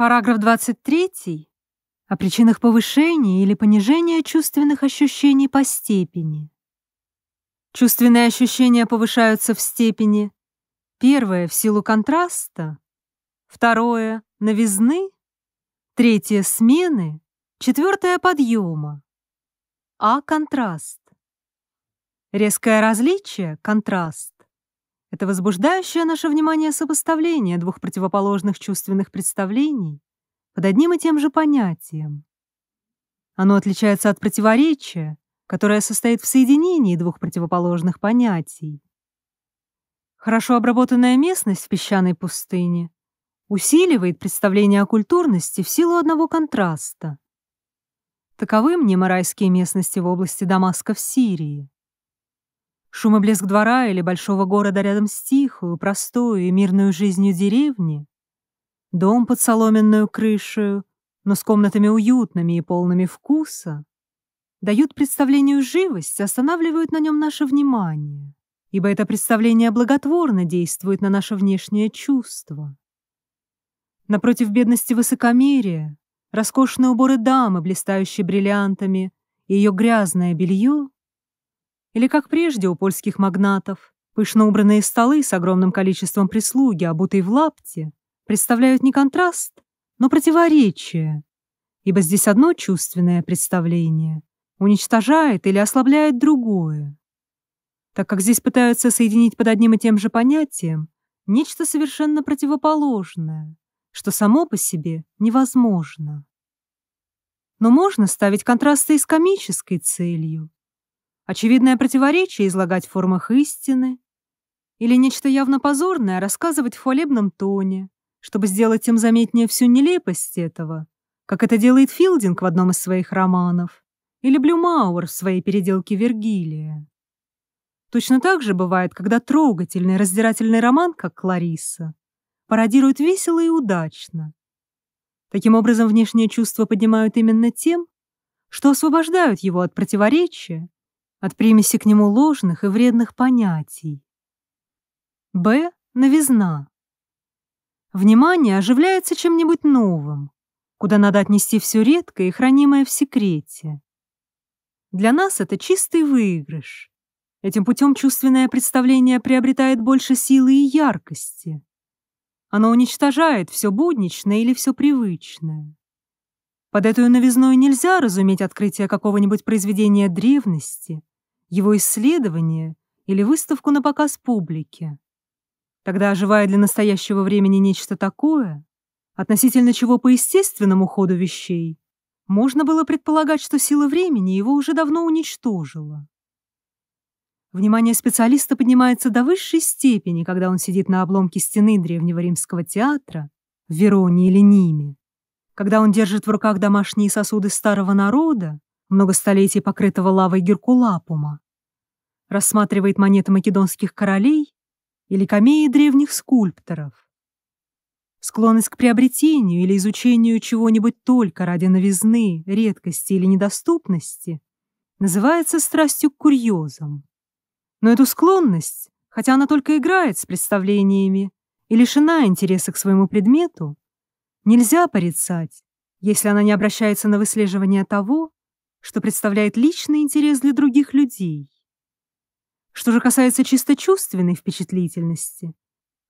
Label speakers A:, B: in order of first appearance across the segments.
A: Параграф 23 о причинах повышения или понижения чувственных ощущений по степени. Чувственные ощущения повышаются в степени первое — в силу контраста, второе — новизны, третье — смены, четвертое — подъема. А — контраст. Резкое различие — контраст это возбуждающее наше внимание сопоставление двух противоположных чувственных представлений под одним и тем же понятием. Оно отличается от противоречия, которое состоит в соединении двух противоположных понятий. Хорошо обработанная местность в песчаной пустыне усиливает представление о культурности в силу одного контраста. Таковы мне марайские местности в области Дамаска в Сирии. Шум и блеск двора или большого города рядом с тихую, простую и мирную жизнью деревни, дом под соломенную крышу, но с комнатами уютными и полными вкуса, дают представлению живость, останавливают на нем наше внимание, ибо это представление благотворно действует на наше внешнее чувство. Напротив бедности высокомерия, роскошные уборы дамы, блистающие бриллиантами, и ее грязное белье или, как прежде, у польских магнатов, пышно убранные столы с огромным количеством прислуги, обутой в лапте, представляют не контраст, но противоречие, ибо здесь одно чувственное представление уничтожает или ослабляет другое. Так как здесь пытаются соединить под одним и тем же понятием нечто совершенно противоположное, что само по себе невозможно. Но можно ставить контрасты и с комической целью, Очевидное противоречие излагать в формах истины или нечто явно позорное рассказывать в хвалебном тоне, чтобы сделать тем заметнее всю нелепость этого, как это делает Филдинг в одном из своих романов или Блюмауэр в своей переделке Вергилия. Точно так же бывает, когда трогательный раздирательный роман, как Клариса, пародирует весело и удачно. Таким образом, внешние чувства поднимают именно тем, что освобождают его от противоречия от примеси к нему ложных и вредных понятий. Б. Новизна. Внимание оживляется чем-нибудь новым, куда надо отнести все редкое и хранимое в секрете. Для нас это чистый выигрыш. Этим путем чувственное представление приобретает больше силы и яркости. Оно уничтожает все будничное или все привычное. Под эту новизной нельзя разуметь открытие какого-нибудь произведения древности его исследование или выставку на показ публике. Тогда оживает для настоящего времени нечто такое, относительно чего по естественному ходу вещей можно было предполагать, что сила времени его уже давно уничтожила. Внимание специалиста поднимается до высшей степени, когда он сидит на обломке стены древнего римского театра в Вероне или Ниме, когда он держит в руках домашние сосуды старого народа много столетий покрытого лавой Геркулапума, рассматривает монеты македонских королей или камеи древних скульпторов. Склонность к приобретению или изучению чего-нибудь только ради новизны, редкости или недоступности называется страстью к курьезам. Но эту склонность, хотя она только играет с представлениями и лишена интереса к своему предмету, нельзя порицать, если она не обращается на выслеживание того, что представляет личный интерес для других людей. Что же касается чисто чувственной впечатлительности,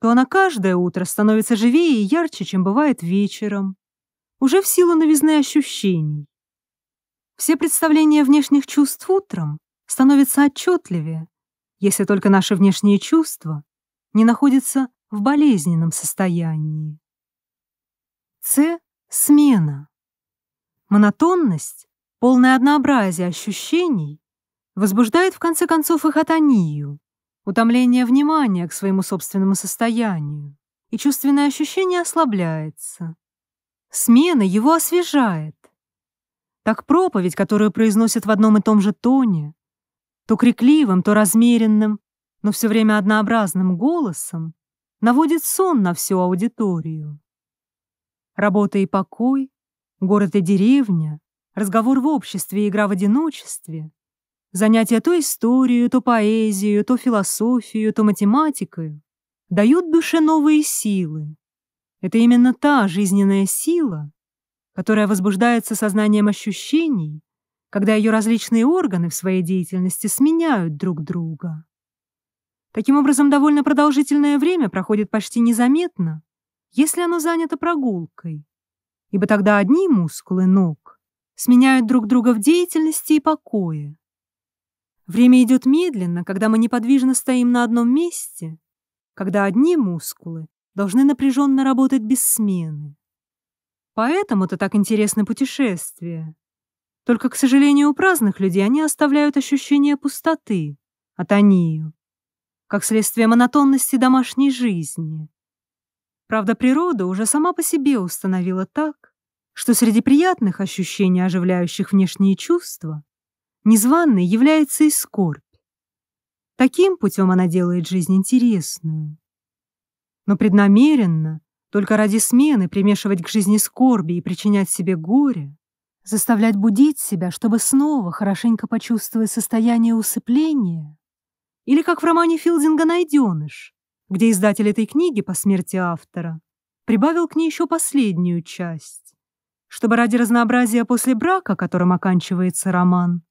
A: то она каждое утро становится живее и ярче, чем бывает вечером, уже в силу новизны ощущений. Все представления внешних чувств утром становятся отчетливее, если только наши внешние чувства не находятся в болезненном состоянии. С — смена. Монотонность полное однообразие ощущений возбуждает в конце концов их атонию, утомление внимания к своему собственному состоянию, и чувственное ощущение ослабляется. Смена его освежает. Так проповедь, которую произносят в одном и том же тоне, то крикливым, то размеренным, но все время однообразным голосом, наводит сон на всю аудиторию. Работа и покой, город и деревня разговор в обществе, игра в одиночестве, занятия то историю, то поэзию, то философию, то математикой дают душе новые силы. Это именно та жизненная сила, которая возбуждается сознанием ощущений, когда ее различные органы в своей деятельности сменяют друг друга. Таким образом, довольно продолжительное время проходит почти незаметно, если оно занято прогулкой, ибо тогда одни мускулы ног сменяют друг друга в деятельности и покое. Время идет медленно, когда мы неподвижно стоим на одном месте, когда одни мускулы должны напряженно работать без смены. Поэтому-то так интересны путешествия. Только, к сожалению, у праздных людей они оставляют ощущение пустоты, атонию, как следствие монотонности домашней жизни. Правда, природа уже сама по себе установила так, что среди приятных ощущений, оживляющих внешние чувства, незваной является и скорбь. Таким путем она делает жизнь интересную. Но преднамеренно, только ради смены, примешивать к жизни скорби и причинять себе горе, заставлять будить себя, чтобы снова хорошенько почувствовать состояние усыпления, или, как в романе Филдинга «Найденыш», где издатель этой книги по смерти автора прибавил к ней еще последнюю часть чтобы ради разнообразия после брака, которым оканчивается роман,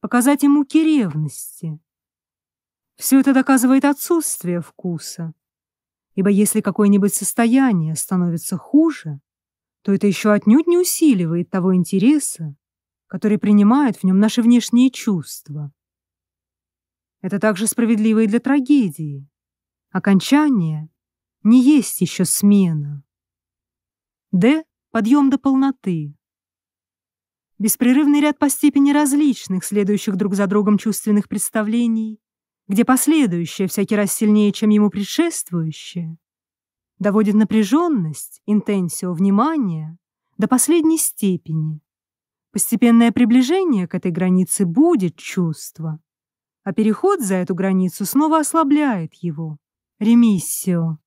A: показать ему ревности. Все это доказывает отсутствие вкуса, ибо если какое-нибудь состояние становится хуже, то это еще отнюдь не усиливает того интереса, который принимает в нем наши внешние чувства. Это также справедливо и для трагедии. Окончание не есть еще смена. Д подъем до полноты. Беспрерывный ряд по степени различных, следующих друг за другом чувственных представлений, где последующее всякий раз сильнее, чем ему предшествующее, доводит напряженность, интенсию внимания до последней степени. Постепенное приближение к этой границе будет чувство, а переход за эту границу снова ослабляет его. Ремиссио.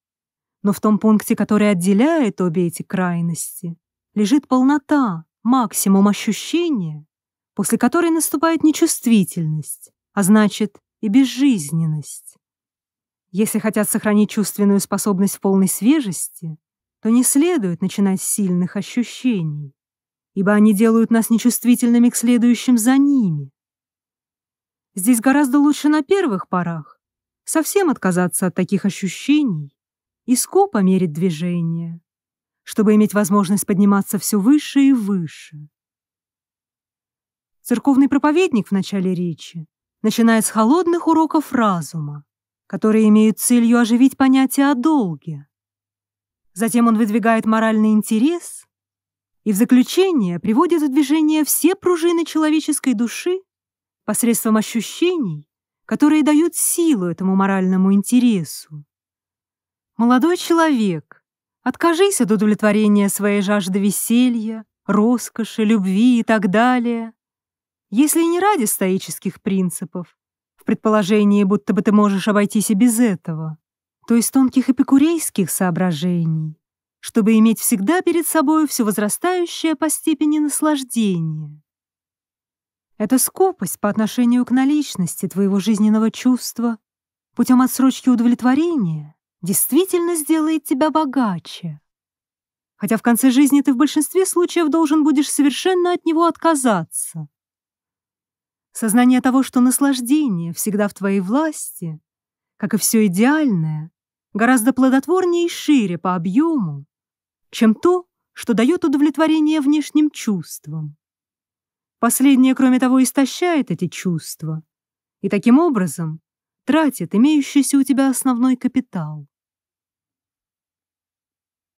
A: Но в том пункте, который отделяет обе эти крайности, лежит полнота, максимум ощущения, после которой наступает нечувствительность, а значит и безжизненность. Если хотят сохранить чувственную способность в полной свежести, то не следует начинать с сильных ощущений, ибо они делают нас нечувствительными к следующим за ними. Здесь гораздо лучше на первых порах совсем отказаться от таких ощущений и скопо мерить движение, чтобы иметь возможность подниматься все выше и выше. Церковный проповедник в начале речи начинает с холодных уроков разума, которые имеют целью оживить понятие о долге. Затем он выдвигает моральный интерес и в заключение приводит в движение все пружины человеческой души посредством ощущений, которые дают силу этому моральному интересу. «Молодой человек, откажись от удовлетворения своей жажды веселья, роскоши, любви и так далее, если не ради стоических принципов, в предположении, будто бы ты можешь обойтись и без этого, то есть тонких эпикурейских соображений, чтобы иметь всегда перед собой все возрастающее по степени наслаждение. Это скупость по отношению к наличности твоего жизненного чувства путем отсрочки удовлетворения действительно сделает тебя богаче. Хотя в конце жизни ты в большинстве случаев должен будешь совершенно от него отказаться. Сознание того, что наслаждение всегда в твоей власти, как и все идеальное, гораздо плодотворнее и шире по объему, чем то, что дает удовлетворение внешним чувствам. Последнее, кроме того, истощает эти чувства и таким образом тратит имеющийся у тебя основной капитал.